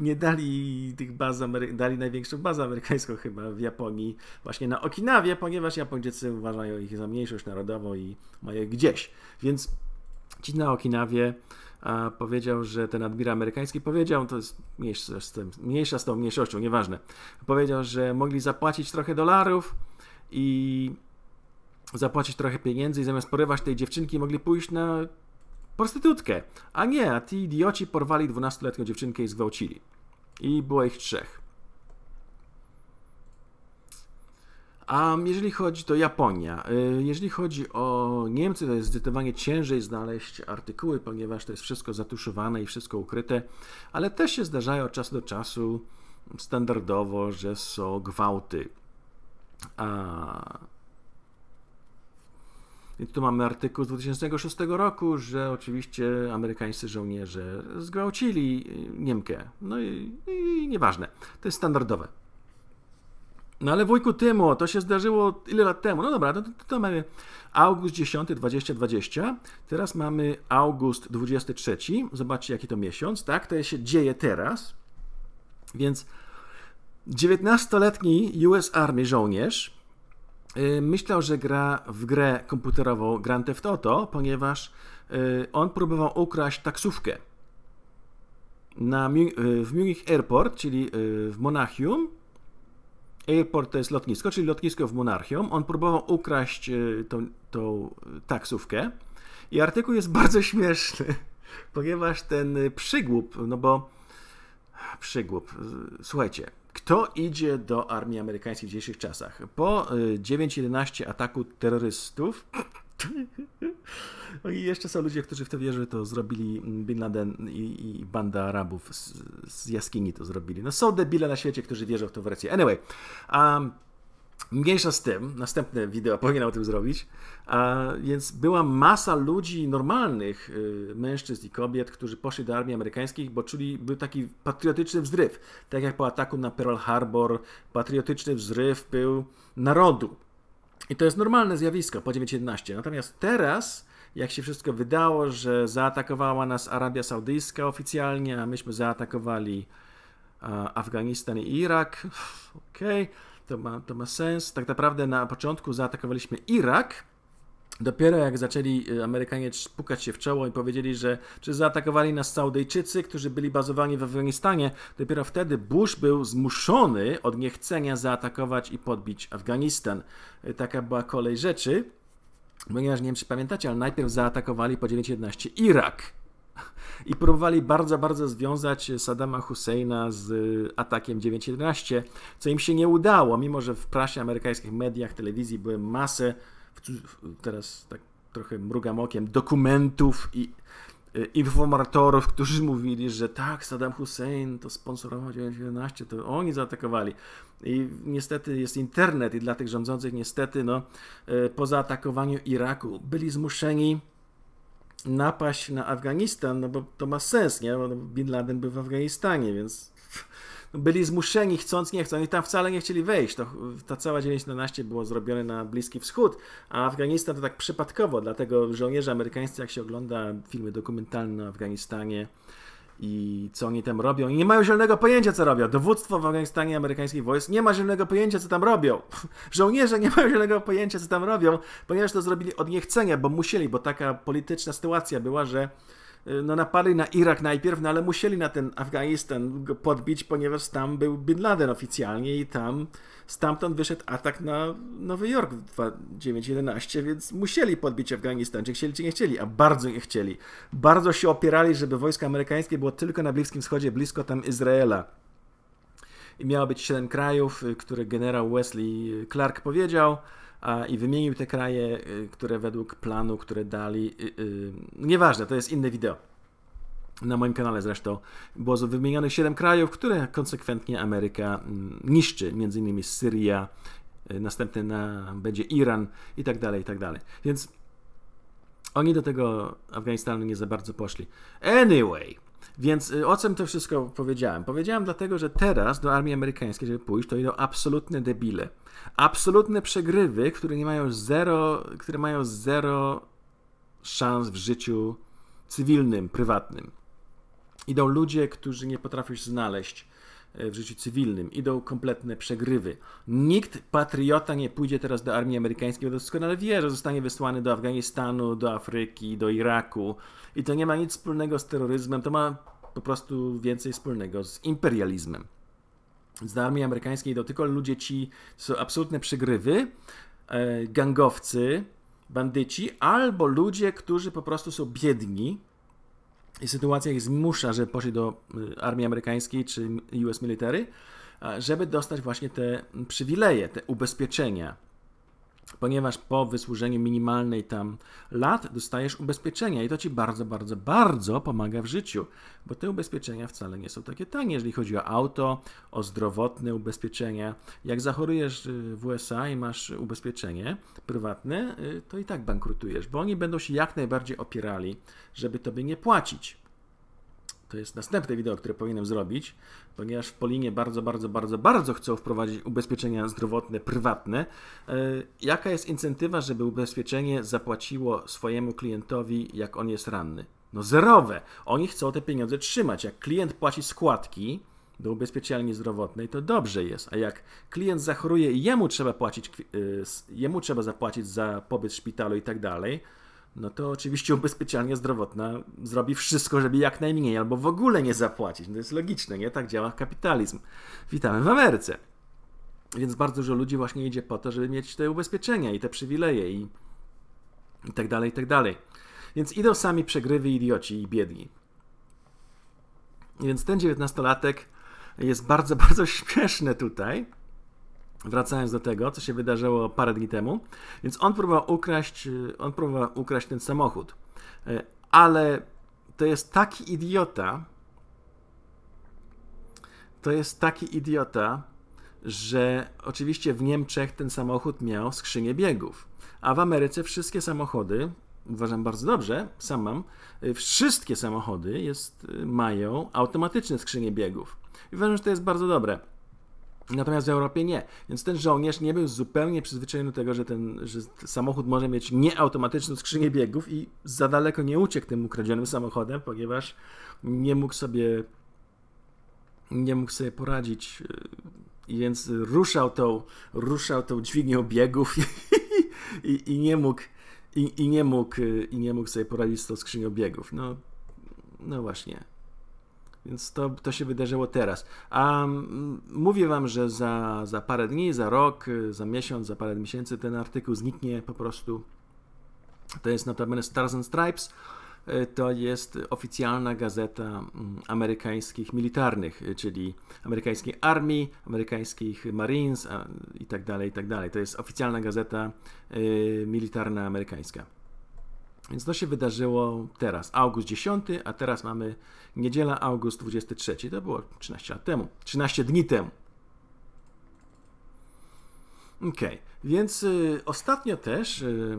Nie dali tych baz, Amery dali największą bazę amerykańską chyba w Japonii, właśnie na Okinawie, ponieważ Japończycy uważają ich za mniejszość narodową i mają gdzieś. Więc ci na Okinawie a powiedział, że ten admirał amerykański powiedział, to jest mniejsza z, tym, mniejsza z tą mniejszością, nieważne, powiedział, że mogli zapłacić trochę dolarów i zapłacić trochę pieniędzy i zamiast porywać tej dziewczynki mogli pójść na prostytutkę. A nie, a ci idioci porwali 12-letnią dziewczynkę i zgwałcili. I było ich trzech. A jeżeli chodzi, to Japonia. Y, jeżeli chodzi o Niemcy, to jest zdecydowanie ciężej znaleźć artykuły, ponieważ to jest wszystko zatuszowane i wszystko ukryte, ale też się zdarzają od czasu do czasu standardowo, że są gwałty. A... I tu mamy artykuł z 2006 roku, że oczywiście amerykańscy żołnierze zgwałcili Niemkę. No i, i nieważne. To jest standardowe. No ale wujku Tymo, to się zdarzyło ile lat temu? No dobra, to, to, to mamy august 10, 2020, teraz mamy august 23, zobaczcie jaki to miesiąc, tak? To się dzieje teraz, więc 19-letni US Army żołnierz y, myślał, że gra w grę komputerową Grand Theft Auto, ponieważ y, on próbował ukraść taksówkę na, y, w Munich Airport, czyli w Monachium, Airport to jest lotnisko, czyli lotnisko w Monarchium. On próbował ukraść e, tą, tą e, taksówkę. I artykuł jest bardzo śmieszny, ponieważ ten e, przygłup, no bo przygłup, słuchajcie, kto idzie do armii amerykańskiej w dzisiejszych czasach? Po 9-11 ataku terrorystów no I jeszcze są ludzie, którzy w to wierzy, to zrobili mm, Bin Laden i, i banda Arabów z, z, jaskini to zrobili. No są debile na świecie, którzy wierzą w to wersję. Anyway, um, mniejsza z tym, następne wideo powinien o tym zrobić. A, więc była masa ludzi normalnych, y, mężczyzn i kobiet, którzy poszli do armii amerykańskiej, bo czuli, był taki patriotyczny wzryw. Tak jak po ataku na Pearl Harbor, patriotyczny wzryw był narodu i to jest normalne zjawisko po 9.11. Natomiast teraz, jak się wszystko wydało, że zaatakowała nas Arabia Saudyjska oficjalnie, a myśmy zaatakowali Afganistan i Irak, okej, okay, to, ma, to ma sens. Tak naprawdę na początku zaatakowaliśmy Irak, Dopiero jak zaczęli y, Amerykanie pukać się w czoło i powiedzieli, że czy zaatakowali nas Saudyjczycy, którzy byli bazowani w Afganistanie, dopiero wtedy Bush był zmuszony od niechcenia zaatakować i podbić Afganistan. Y, taka była kolej rzeczy, ponieważ nie wiem czy pamiętacie, ale najpierw zaatakowali po 9.11 Irak. I próbowali bardzo, bardzo związać y, Saddama Husseina z atakiem 9.11, co im się nie udało, mimo że w prasie amerykańskich mediach, telewizji były masę teraz tak trochę mrugam okiem, dokumentów i e, informatorów, którzy mówili, że tak, Saddam Hussein to sponsorował 911, to oni zaatakowali. I niestety jest internet i dla tych rządzących niestety, no, e, po zaatakowaniu Iraku byli zmuszeni napaść na Afganistan, no bo to ma sens, nie? Bo Bin Laden był w Afganistanie, więc byli zmuszeni, chcąc, nie chcąc. Oni tam wcale nie chcieli wejść. To, ta cała 911 było zrobione na Bliski Wschód, a Afganistan to tak przypadkowo, dlatego żołnierze amerykańscy, jak się ogląda filmy dokumentalne o Afganistanie, i co oni tam robią. nie mają zielonego pojęcia, co robią. Dowództwo w Afganistanie amerykańskich wojsk nie ma zielonego pojęcia, co tam robią. Żołnierze nie mają zielonego pojęcia, co tam robią, ponieważ to zrobili od niechcenia, bo musieli, bo taka polityczna sytuacja była, że Y, no napadli na Irak najpierw, no ale musieli na ten Afganistan go podbić, ponieważ tam był Bin Laden oficjalnie i tam stamtąd wyszedł atak na Nowy Jork w 1911, więc musieli podbić Afganistan, czy chcieli, czy nie chcieli, a bardzo nie chcieli. Bardzo się opierali, żeby wojska amerykańskie było tylko na Bliskim Wschodzie, blisko tam Izraela. I miało być siedem krajów, y, które generał Wesley Clark powiedział, i wymienił te kraje, y, które według planu, które dali. Y, y, nieważne, to jest inne wideo. Na moim kanale zresztą było wymienionych 7 krajów, które konsekwentnie Ameryka mm, niszczy, między innymi Syria, następny na, będzie Iran i tak dalej, i tak dalej. Więc oni do tego Afganistanu nie za bardzo poszli. Anyway, więc y, o czym to wszystko powiedziałem? Powiedziałem dlatego, że teraz do armii amerykańskiej, żeby pójść, to idą absolutne debile. Absolutne przegrywy, które nie mają zero, które mają zero szans w życiu cywilnym, prywatnym. Idą ludzie, którzy nie potrafisz znaleźć y, w życiu cywilnym. Idą kompletne przegrywy. Nikt patriota nie pójdzie teraz do armii amerykańskiej, bo doskonale wie, że zostanie wysłany do Afganistanu, do Afryki, do Iraku. I to nie ma nic wspólnego z terroryzmem. To ma po prostu więcej wspólnego z imperializmem. Z armii amerykańskiej do tylko ludzie ci są absolutne przygrywy, e, gangowcy, bandyci, albo ludzie, którzy po prostu są biedni i sytuacja ich zmusza, żeby poszli do e, armii amerykańskiej czy US Military, żeby dostać właśnie te przywileje, te ubezpieczenia ponieważ po wysłużeniu minimalnej tam lat dostajesz ubezpieczenia i to ci bardzo, bardzo, bardzo pomaga w życiu, bo te ubezpieczenia wcale nie są takie tanie, jeżeli chodzi o auto, o zdrowotne ubezpieczenia. Jak zachorujesz y, w USA i masz ubezpieczenie prywatne, y, to i tak bankrutujesz, bo oni będą się jak najbardziej opierali, żeby tobie nie płacić. To jest następne wideo, które powinienem zrobić, ponieważ w Polinie bardzo, bardzo, bardzo, bardzo chcą wprowadzić ubezpieczenia zdrowotne, prywatne. E, jaka jest incentywa, żeby ubezpieczenie zapłaciło swojemu klientowi, jak on jest ranny? No zerowe. Oni chcą te pieniądze trzymać. Jak klient płaci składki do ubezpieczalni zdrowotnej, to dobrze jest. A jak klient zachoruje i jemu trzeba płacić, y, jemu trzeba zapłacić za pobyt w szpitalu i tak dalej, no to oczywiście ubezpieczalnia zdrowotna zrobi wszystko, żeby jak najmniej albo w ogóle nie zapłacić. No to jest logiczne, nie? Tak działa kapitalizm. Witamy w Ameryce. Więc bardzo dużo ludzi właśnie idzie po to, żeby mieć te ubezpieczenia i te przywileje i, i tak dalej, i tak dalej. Więc idą sami przegrywy, idioci i biedni. Więc ten dziewiętnastolatek jest bardzo, bardzo śmieszny tutaj wracając do tego, co się wydarzyło parę dni temu, więc on próbował ukraść, e, on próbował ukraść ten samochód, e, ale to jest taki idiota, to jest taki idiota, że oczywiście w Niemczech ten samochód miał skrzynię biegów, a w Ameryce wszystkie samochody, uważam bardzo dobrze, sam mam, e, wszystkie samochody jest, mają automatyczne skrzynie biegów. I uważam, że to jest bardzo dobre. Natomiast w Europie nie. Więc ten żołnierz nie był zupełnie przyzwyczajony do tego, że ten że samochód może mieć nieautomatyczną skrzynię biegów i za daleko nie uciekł tym ukradzionym samochodem, ponieważ nie mógł sobie nie mógł sobie poradzić. I y, więc ruszał tą, ruszał tą dźwignią biegów i, i, i nie mógł i, i, nie mógł y, i nie mógł sobie poradzić z tą skrzynią biegów. No, no właśnie. Więc to, to się wydarzyło teraz. A mówię Wam, że za, za parę dni, za rok, za miesiąc, za parę miesięcy ten artykuł zniknie po prostu. To jest notabene Stars and Stripes. E, to jest oficjalna gazeta amerykańskich militarnych, e, czyli amerykańskiej armii, amerykańskich marines tak itd. Tak to jest oficjalna gazeta e, militarna amerykańska. Więc to się wydarzyło teraz, august 10, a teraz mamy niedziela, august 23. To było 13 lat temu, 13 dni temu. Okej, okay. więc y, ostatnio też y,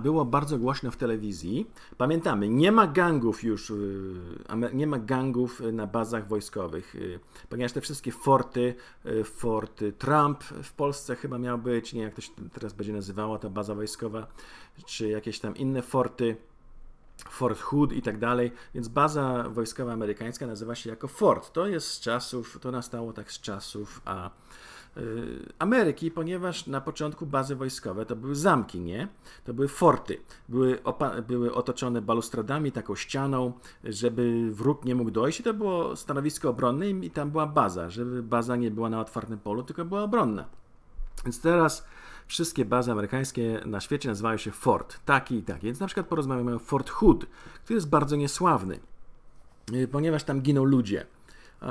było bardzo głośno w telewizji. Pamiętamy, nie ma gangów już, y, nie ma gangów y, na bazach wojskowych, y, ponieważ te wszystkie forty, y, forty Trump w Polsce chyba miał być, nie jak to się teraz będzie nazywała ta baza wojskowa, czy jakieś tam inne forty. Fort Hood i tak dalej, więc baza wojskowa amerykańska nazywa się jako Fort. To jest z czasów, to nastało tak z czasów, a Y, Ameryki, ponieważ na początku bazy wojskowe to były zamki, nie? To były forty. Były, były otoczone balustradami, taką ścianą, żeby wróg nie mógł dojść. I to było stanowisko obronne i tam była baza, żeby baza nie była na otwartym polu, tylko była obronna. Więc teraz wszystkie bazy amerykańskie na świecie nazywają się Fort. Taki i taki. Więc na przykład porozmawiamy o Fort Hood, który jest bardzo niesławny, y, ponieważ tam giną ludzie.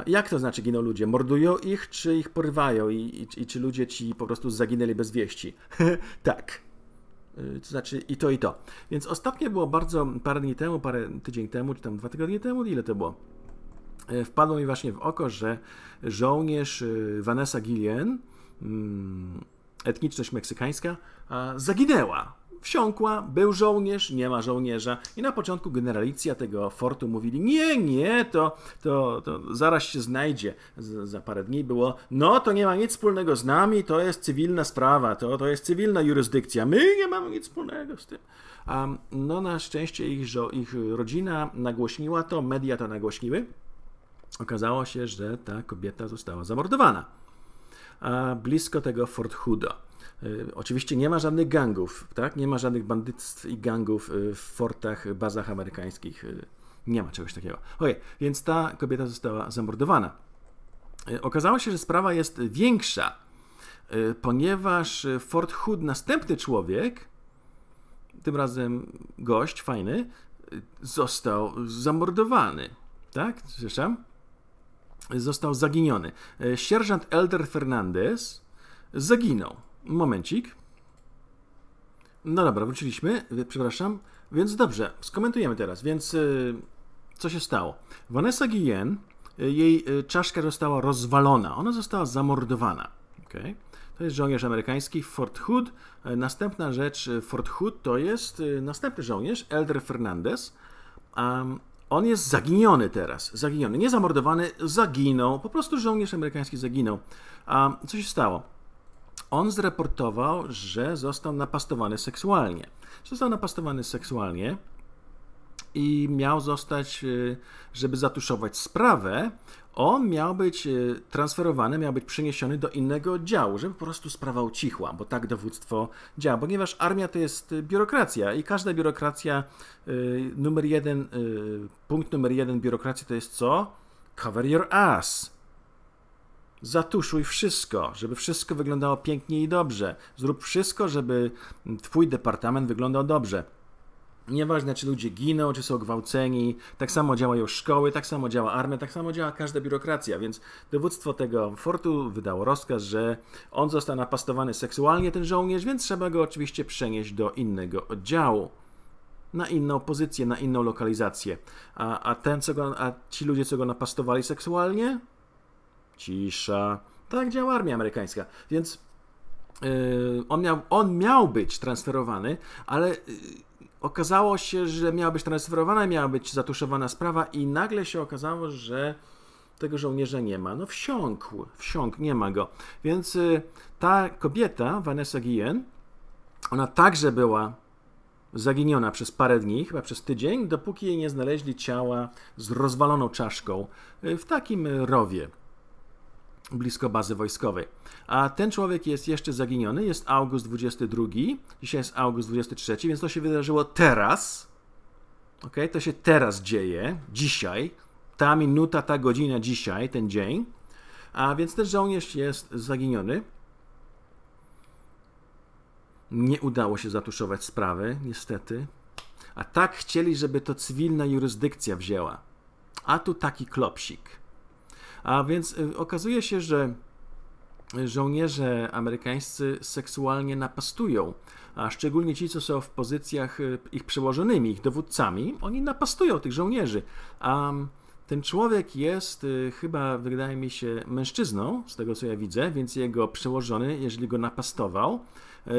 Jak to znaczy giną ludzie? Mordują ich, czy ich porywają? I, i, i czy ludzie ci po prostu zaginęli bez wieści? tak. Y, to znaczy i to, i to. Więc ostatnie było bardzo parę dni temu, parę tydzień temu, czy tam dwa tygodnie temu, ile to było? Y, wpadło mi właśnie w oko, że żołnierz y, Vanessa Gillian, mm, etniczność meksykańska, zaginęła wsiąkła, był żołnierz, nie ma żołnierza. I na początku generalicja tego fortu mówili, nie, nie, to, to, to zaraz się znajdzie. Z, za parę dni było, no to nie ma nic wspólnego z nami, to jest cywilna sprawa, to, to jest cywilna jurysdykcja, my nie mamy nic wspólnego z tym. A no na szczęście ich, żo- ich rodzina nagłośniła to, media to nagłośniły. Okazało się, że ta kobieta została zamordowana a blisko tego Fort Hooda, y, Oczywiście nie ma żadnych gangów, tak? Nie ma żadnych bandytstw i gangów y, w fortach, bazach amerykańskich. Y, nie ma czegoś takiego. Okej, okay, więc ta kobieta została zamordowana. Okazało się, że sprawa jest większa, ponieważ Fort Hood, następny człowiek, tym razem gość fajny, został zamordowany. Tak? Słyszałem? został zaginiony. E, sierżant Elder Fernandez zaginął. Momencik. No dobra, wróciliśmy, e, przepraszam. Więc dobrze, skomentujemy teraz. Więc e, co się stało? Vanessa Guillen, jej czaszka została rozwalona. Ona została zamordowana. Okay. To jest żołnierz amerykański Fort Hood. Następna rzecz, Fort Hood to jest następny żołnierz, Elder Fernandez. a on jest zaginiony teraz. Zaginiony, nie zamordowany, zaginął. Po prostu żołnierz amerykański zaginął. A co się stało? On zreportował, że został napastowany seksualnie. Został napastowany seksualnie i miał zostać, y, żeby zatuszować sprawę, on miał być y, transferowany, miał być przeniesiony do innego oddziału, żeby po prostu sprawa ucichła, bo tak dowództwo działa. Ponieważ armia to jest y, biurokracja i każda biurokracja, numer jeden, punkt numer jeden biurokracji to jest co? Cover your ass. Zatuszuj wszystko, żeby wszystko wyglądało pięknie i dobrze. Zrób wszystko, żeby mm, twój departament wyglądał dobrze. Nieważne, czy ludzie giną, czy są gwałceni, tak samo działają szkoły, tak samo działa armia, tak samo działa każda biurokracja, więc dowództwo tego fortu wydało rozkaz, że on został napastowany seksualnie, ten żołnierz, więc trzeba go oczywiście przenieść do innego oddziału na inną pozycję, na inną lokalizację. A, a, ten, co go, a ci ludzie, co go napastowali seksualnie? Cisza. Tak działa armia amerykańska. Więc yy, on, miał, on miał być transferowany, ale yy, okazało się, że miała być transferowana, miała być zatuszowana sprawa i nagle się okazało, że tego żołnierza nie ma. No wsiąkł, wsiąkł, nie ma go. Więc y, ta kobieta, Vanessa Guillen, ona także była zaginiona przez parę dni, chyba przez tydzień, dopóki jej nie znaleźli ciała z rozwaloną czaszką y, w takim rowie blisko bazy wojskowej. A ten człowiek jest jeszcze zaginiony, jest august 22, dzisiaj jest august 23, więc to się wydarzyło teraz. Ok, to się teraz dzieje, dzisiaj, ta minuta, ta godzina dzisiaj, ten dzień. A więc ten żołnierz jest zaginiony. Nie udało się zatuszować sprawy, niestety. A tak chcieli, żeby to cywilna jurysdykcja wzięła. A tu taki klopsik. A więc y, okazuje się, że y, żołnierze amerykańscy seksualnie napastują, a szczególnie ci, co są w pozycjach y, ich przełożonymi, ich dowódcami, oni napastują tych żołnierzy. A ten człowiek jest chyba, wydaje mi się, mężczyzną, z tego co ja widzę, więc jego przełożony, jeżeli go napastował,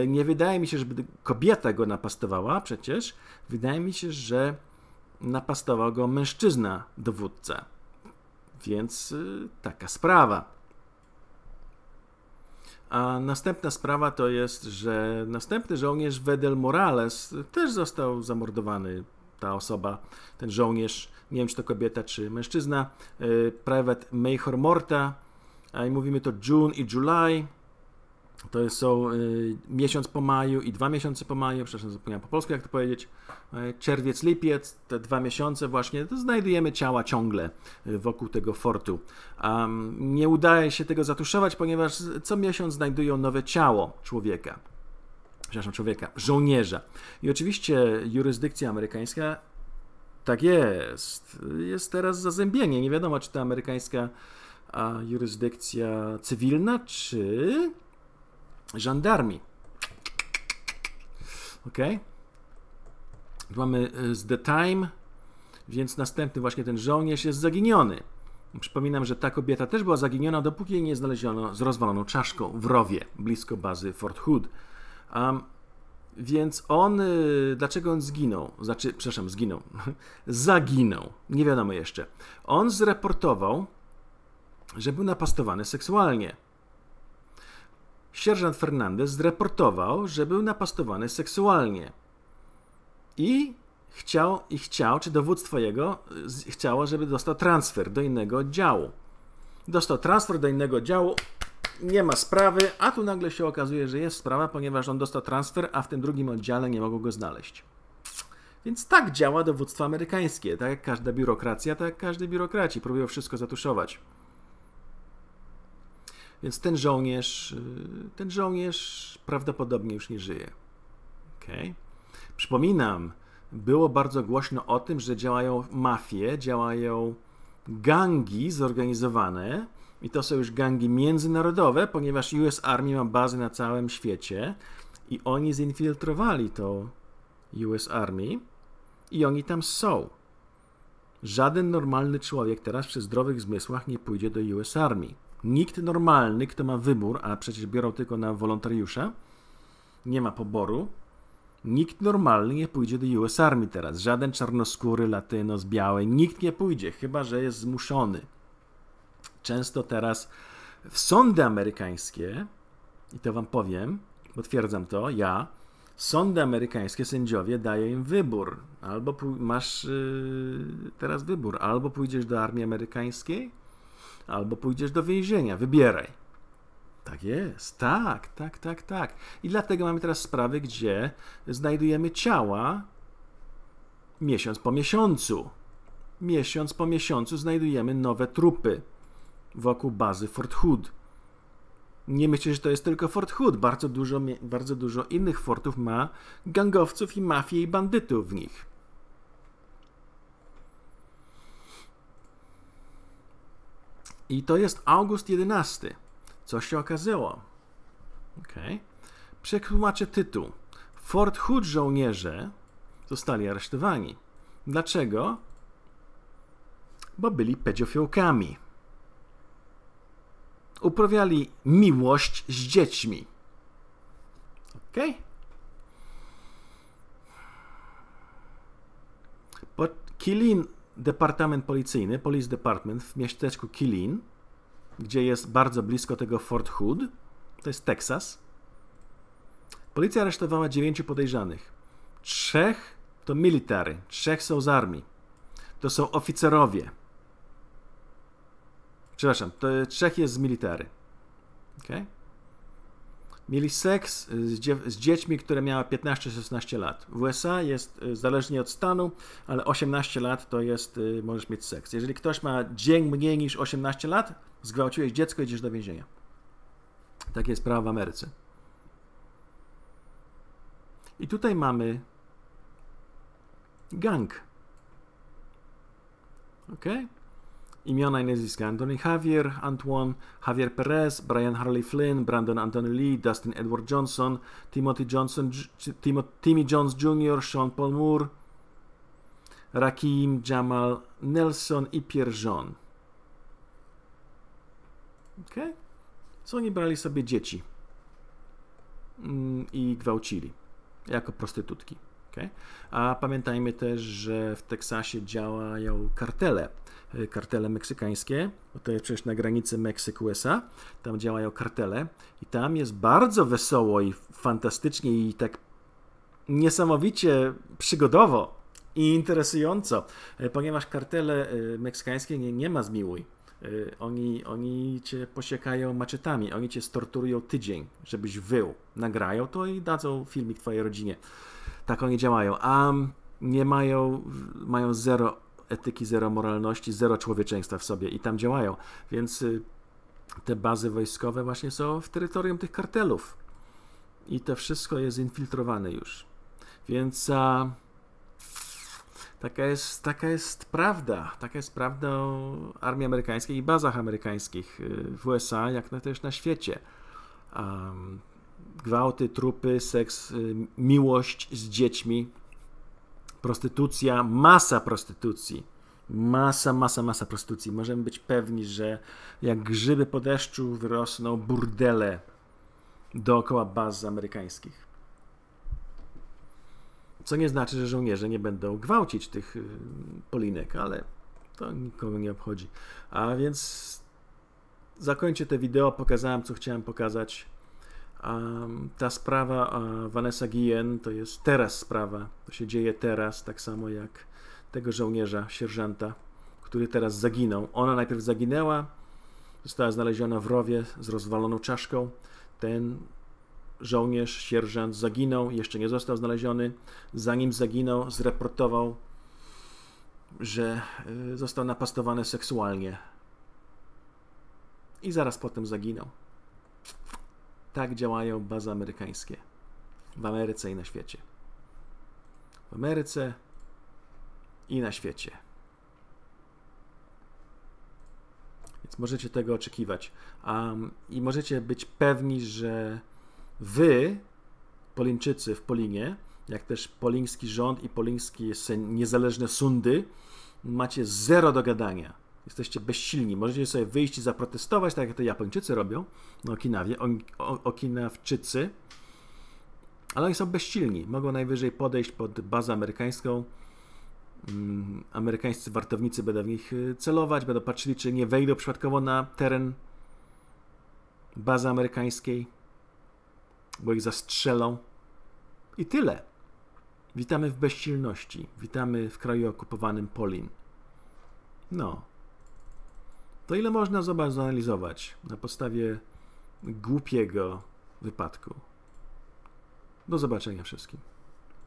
nie wydaje mi się, żeby kobieta go napastowała przecież, wydaje mi się, że napastował go mężczyzna dowódca. Więc y, taka sprawa. A następna sprawa to jest, że następny żołnierz Wedel Morales też został zamordowany. Ta osoba, ten żołnierz, nie wiem czy to kobieta czy mężczyzna, y, private Mejhor Morta, i mówimy to June i July, to są y, miesiąc po maju i dwa miesiące po maju, przepraszam, zapomniałem po polsku jak to powiedzieć. E, czerwiec, lipiec, te dwa miesiące właśnie, znajdujemy ciała ciągle y, wokół tego fortu. Um, nie udaje się tego zatuszować, ponieważ co miesiąc znajdują nowe ciało człowieka. Przepraszam, człowieka, żołnierza. I oczywiście jurysdykcja amerykańska tak jest. Jest teraz zazębienie. Nie wiadomo, czy to amerykańska a, jurysdykcja cywilna, czy żandarmi. Ok? Mamy y, z The Time, więc następny właśnie ten żołnierz jest zaginiony. Przypominam, że ta kobieta też była zaginiona, dopóki jej nie znaleziono z rozwaloną czaszką w rowie, blisko bazy Fort Hood. Um, więc on, y, dlaczego on zginął? Znaczy, przepraszam, zginął. Zaginął. Nie wiadomo jeszcze. On zreportował, że był napastowany seksualnie sierżant Fernandez zreportował, że był napastowany seksualnie. I chciał, i chciał, czy dowództwo jego chciało, żeby dostał transfer do innego oddziału. Dostał transfer do innego oddziału, nie ma sprawy, a tu nagle się okazuje, że jest sprawa, ponieważ on dostał transfer, a w tym drugim oddziale nie mogą go znaleźć. Więc tak działa dowództwo amerykańskie, tak jak każda biurokracja, tak jak każdy biurokraci, próbują wszystko zatuszować. Więc ten żołnierz, y, ten żołnierz prawdopodobnie już nie żyje. Okay. Przypominam, było bardzo głośno o tym, że działają mafie, działają gangi zorganizowane i to są już gangi międzynarodowe, ponieważ US Army ma bazy na całym świecie i oni zinfiltrowali to US Army i oni tam są. Żaden normalny człowiek teraz przy zdrowych zmysłach nie pójdzie do US Army. Nikt normalny, kto ma wybór, a przecież biorą tylko na wolontariusza, nie ma poboru, nikt normalny nie pójdzie do US Army teraz. Żaden czarnoskóry, z biały, nikt nie pójdzie, chyba że jest zmuszony. Często teraz w sądy amerykańskie, i to wam powiem, potwierdzam to, ja, sądy amerykańskie, sędziowie dają im wybór. Albo masz yy, teraz wybór, albo pójdziesz do armii amerykańskiej, albo pójdziesz do więzienia. Wybieraj. Tak jest, tak, tak, tak, tak. I dlatego mamy teraz sprawy, gdzie znajdujemy ciała miesiąc po miesiącu. Miesiąc po miesiącu znajdujemy nowe trupy wokół bazy Fort Hood. Nie myślcie, że to jest tylko Fort Hood. Bardzo dużo, bardzo dużo innych fortów ma gangowców i mafii i bandytów w nich. I to jest august 11. Co się okazało? Okay. Przetłumaczę tytuł. Fort Hood żołnierze zostali aresztowani. Dlaczego? Bo byli pedofilkami. Uprawiali miłość z dziećmi. ok Okay? But departament policyjny, Police Department w miasteczku Killeen, gdzie jest bardzo blisko tego Fort Hood, to jest Teksas. Policja aresztowała dziewięciu podejrzanych. Trzech to military, trzech są z armii. To są oficerowie. Przepraszam, to trzech jest z military. Okay? mieli seks z, dziećmi, które miały 15-16 lat. W USA jest y, zależnie od stanu, ale 18 lat to jest, y, możesz mieć seks. Jeżeli ktoś ma dzień mniej niż 18 lat, zgwałciłeś dziecko, i idziesz do więzienia. Takie jest prawo w Ameryce. I tutaj mamy gang. Okej? Okay? imiona i nazwiska. Anthony Javier, Antoine, Javier Perez, Brian Harley Flynn, Brandon Anthony Lee, Dustin Edward Johnson, Timothy Johnson, Timo, Timmy Jones Jr., Sean Paul Moore, Rakim, Jamal, Nelson i Pierre Jean. Ok? Co oni brali sobie dzieci mm, i gwałcili jako prostytutki. Okay? A pamiętajmy też, że w Teksasie działają kartele E, kartele meksykańskie, bo to jest przecież na granicy Meksyku usa tam działają kartele i tam jest bardzo wesoło i fantastycznie i tak niesamowicie przygodowo i interesująco, e, ponieważ kartele e, meksykańskie nie, nie ma zmiłuj. Oni, oni cię posiekają maczetami, oni cię storturują tydzień, żebyś wył. Nagrają to i dadzą filmik twojej rodzinie. Tak oni działają, a nie mają, mają zero etyki, zero moralności, zero człowieczeństwa w sobie i tam działają. Więc y, te bazy wojskowe właśnie są w terytorium tych kartelów i to wszystko jest infiltrowane już. Więc a, taka, jest, taka jest prawda. Taka jest prawda o armii amerykańskiej i bazach amerykańskich y, w USA, jak na, też na świecie. Um, gwałty, trupy, seks, y, miłość z dziećmi prostytucja, masa prostytucji. Masa, masa, masa prostytucji. Możemy być pewni, że jak grzyby po deszczu wyrosną burdele dookoła baz amerykańskich. Co nie znaczy, że żołnierze nie będą gwałcić tych y, polinek, ale to nikogo nie obchodzi. A więc zakończę te wideo, pokazałem co chciałem pokazać ta sprawa Vanessa Guillen to jest teraz sprawa. To się dzieje teraz, tak samo jak tego żołnierza, sierżanta, który teraz zaginął. Ona najpierw zaginęła, została znaleziona w rowie z rozwaloną czaszką. Ten żołnierz, sierżant zaginął, jeszcze nie został znaleziony. Zanim zaginął, zreportował, że y, został napastowany seksualnie. I zaraz potem zaginął. Tak działają bazy amerykańskie w Ameryce i na świecie. W Ameryce i na świecie. Więc możecie tego oczekiwać. Um, I możecie być pewni, że wy, Polińczycy w Polinie, jak też poliński rząd i polińskie niezależne sundy, macie zero do gadania jesteście bezsilni. Możecie sobie wyjść i zaprotestować, tak jak to Japończycy robią na no, Okinawie, Okinawczycy, ale oni są bezsilni. Mogą najwyżej podejść pod bazę amerykańską. Mm, amerykańscy wartownicy będą w nich y, celować, będą patrzyli, czy nie wejdą przypadkowo na teren bazy amerykańskiej, bo ich zastrzelą. I tyle. Witamy w bezsilności. Witamy w kraju okupowanym Polin. No, to ile można zanalizować na podstawie głupiego wypadku? Do zobaczenia wszystkim.